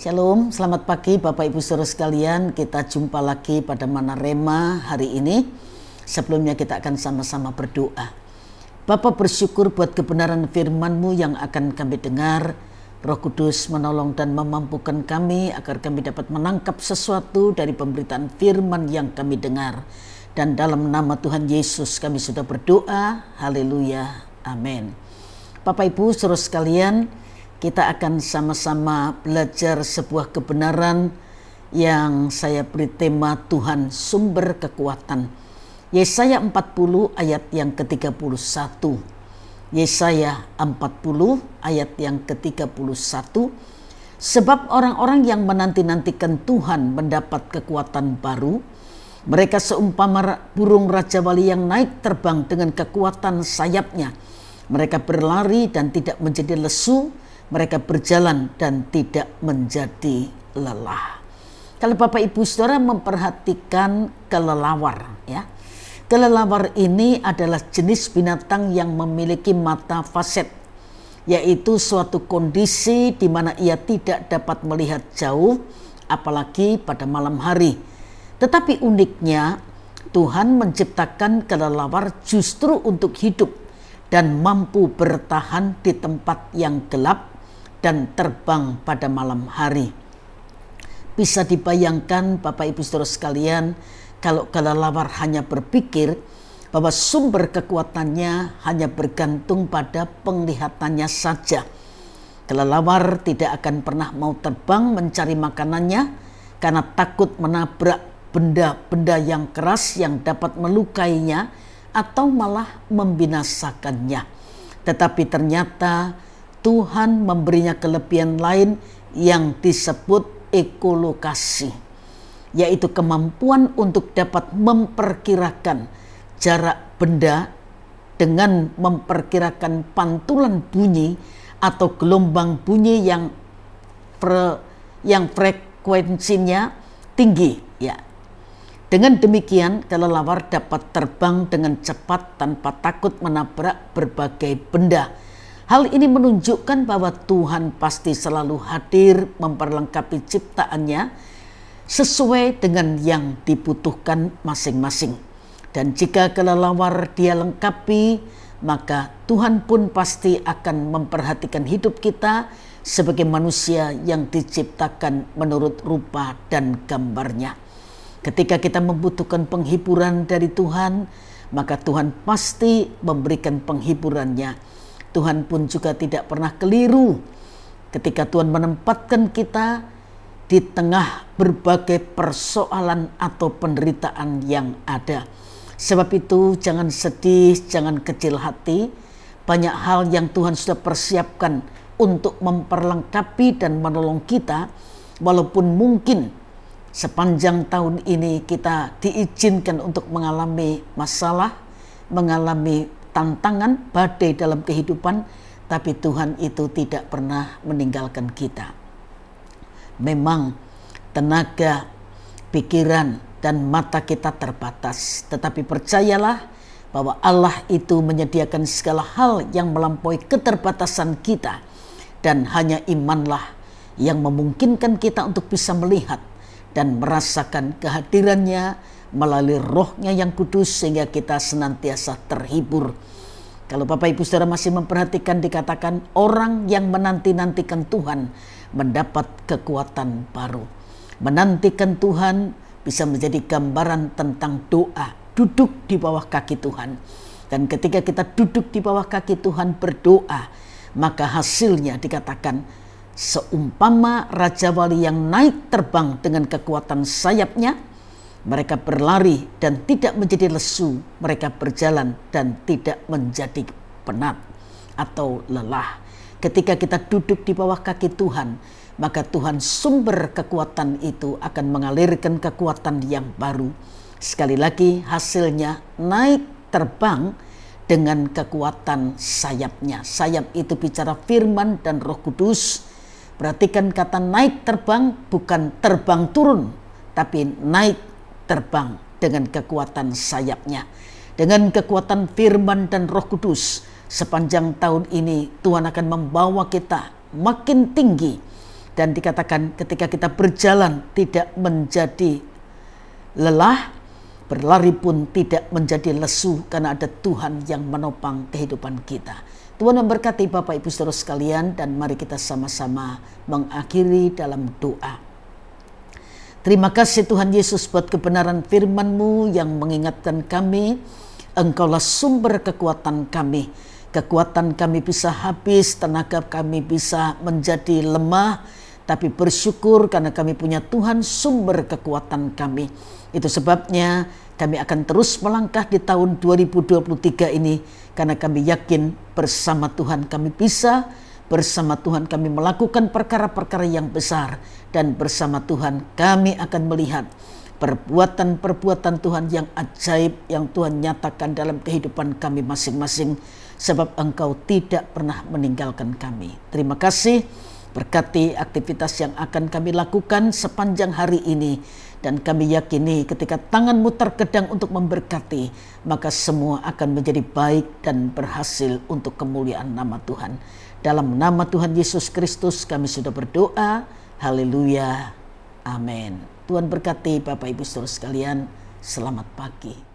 Shalom, selamat pagi Bapak Ibu Saudara sekalian. Kita jumpa lagi pada Mana Rema hari ini. Sebelumnya kita akan sama-sama berdoa. Bapak bersyukur buat kebenaran firman-Mu yang akan kami dengar. Roh Kudus menolong dan memampukan kami agar kami dapat menangkap sesuatu dari pemberitaan firman yang kami dengar. Dan dalam nama Tuhan Yesus kami sudah berdoa. Haleluya. Amin. Bapak Ibu Saudara sekalian, kita akan sama-sama belajar sebuah kebenaran yang saya beri tema Tuhan sumber kekuatan. Yesaya 40 ayat yang ke-31. Yesaya 40 ayat yang ke-31. Sebab orang-orang yang menanti-nantikan Tuhan mendapat kekuatan baru, mereka seumpama burung raja wali yang naik terbang dengan kekuatan sayapnya. Mereka berlari dan tidak menjadi lesu, mereka berjalan dan tidak menjadi lelah. Kalau Bapak Ibu Saudara memperhatikan kelelawar ya. Kelelawar ini adalah jenis binatang yang memiliki mata faset yaitu suatu kondisi di mana ia tidak dapat melihat jauh apalagi pada malam hari. Tetapi uniknya Tuhan menciptakan kelelawar justru untuk hidup dan mampu bertahan di tempat yang gelap dan terbang pada malam hari. Bisa dibayangkan Bapak Ibu Saudara sekalian, kalau kelelawar hanya berpikir bahwa sumber kekuatannya hanya bergantung pada penglihatannya saja. Kelelawar tidak akan pernah mau terbang mencari makanannya karena takut menabrak benda-benda yang keras yang dapat melukainya atau malah membinasakannya. Tetapi ternyata Tuhan memberinya kelebihan lain yang disebut ekolokasi, yaitu kemampuan untuk dapat memperkirakan jarak benda dengan memperkirakan pantulan bunyi atau gelombang bunyi yang fre, yang frekuensinya tinggi ya. Dengan demikian, kelelawar dapat terbang dengan cepat tanpa takut menabrak berbagai benda Hal ini menunjukkan bahwa Tuhan pasti selalu hadir memperlengkapi ciptaannya sesuai dengan yang dibutuhkan masing-masing. Dan jika kelelawar dia lengkapi, maka Tuhan pun pasti akan memperhatikan hidup kita sebagai manusia yang diciptakan menurut rupa dan gambarnya. Ketika kita membutuhkan penghiburan dari Tuhan, maka Tuhan pasti memberikan penghiburannya Tuhan pun juga tidak pernah keliru ketika Tuhan menempatkan kita di tengah berbagai persoalan atau penderitaan yang ada. Sebab itu jangan sedih, jangan kecil hati. Banyak hal yang Tuhan sudah persiapkan untuk memperlengkapi dan menolong kita walaupun mungkin sepanjang tahun ini kita diizinkan untuk mengalami masalah, mengalami tantangan badai dalam kehidupan, tapi Tuhan itu tidak pernah meninggalkan kita. Memang tenaga, pikiran, dan mata kita terbatas, tetapi percayalah bahwa Allah itu menyediakan segala hal yang melampaui keterbatasan kita dan hanya imanlah yang memungkinkan kita untuk bisa melihat dan merasakan kehadirannya melalui rohnya yang kudus sehingga kita senantiasa terhibur. Kalau Bapak Ibu Saudara masih memperhatikan dikatakan orang yang menanti-nantikan Tuhan mendapat kekuatan baru. Menantikan Tuhan bisa menjadi gambaran tentang doa, duduk di bawah kaki Tuhan. Dan ketika kita duduk di bawah kaki Tuhan berdoa, maka hasilnya dikatakan seumpama Raja Wali yang naik terbang dengan kekuatan sayapnya, mereka berlari dan tidak menjadi lesu. Mereka berjalan dan tidak menjadi penat atau lelah. Ketika kita duduk di bawah kaki Tuhan, maka Tuhan sumber kekuatan itu akan mengalirkan kekuatan yang baru. Sekali lagi hasilnya naik terbang dengan kekuatan sayapnya. Sayap itu bicara firman dan roh kudus. Perhatikan kata naik terbang bukan terbang turun, tapi naik terbang dengan kekuatan sayapnya. Dengan kekuatan firman dan roh kudus, sepanjang tahun ini Tuhan akan membawa kita makin tinggi. Dan dikatakan ketika kita berjalan tidak menjadi lelah, berlari pun tidak menjadi lesu karena ada Tuhan yang menopang kehidupan kita. Tuhan memberkati Bapak Ibu Saudara sekalian dan mari kita sama-sama mengakhiri dalam doa. Terima kasih Tuhan Yesus buat kebenaran firman-Mu yang mengingatkan kami, Engkaulah sumber kekuatan kami. Kekuatan kami bisa habis, tenaga kami bisa menjadi lemah, tapi bersyukur karena kami punya Tuhan sumber kekuatan kami. Itu sebabnya kami akan terus melangkah di tahun 2023 ini karena kami yakin bersama Tuhan kami bisa Bersama Tuhan kami melakukan perkara-perkara yang besar dan bersama Tuhan kami akan melihat perbuatan-perbuatan Tuhan yang ajaib yang Tuhan nyatakan dalam kehidupan kami masing-masing sebab engkau tidak pernah meninggalkan kami. Terima kasih. Berkati aktivitas yang akan kami lakukan sepanjang hari ini dan kami yakini ketika tanganmu tergedang untuk memberkati maka semua akan menjadi baik dan berhasil untuk kemuliaan nama Tuhan. Dalam nama Tuhan Yesus Kristus kami sudah berdoa. Haleluya. Amin. Tuhan berkati Bapak Ibu Saudara sekalian. Selamat pagi.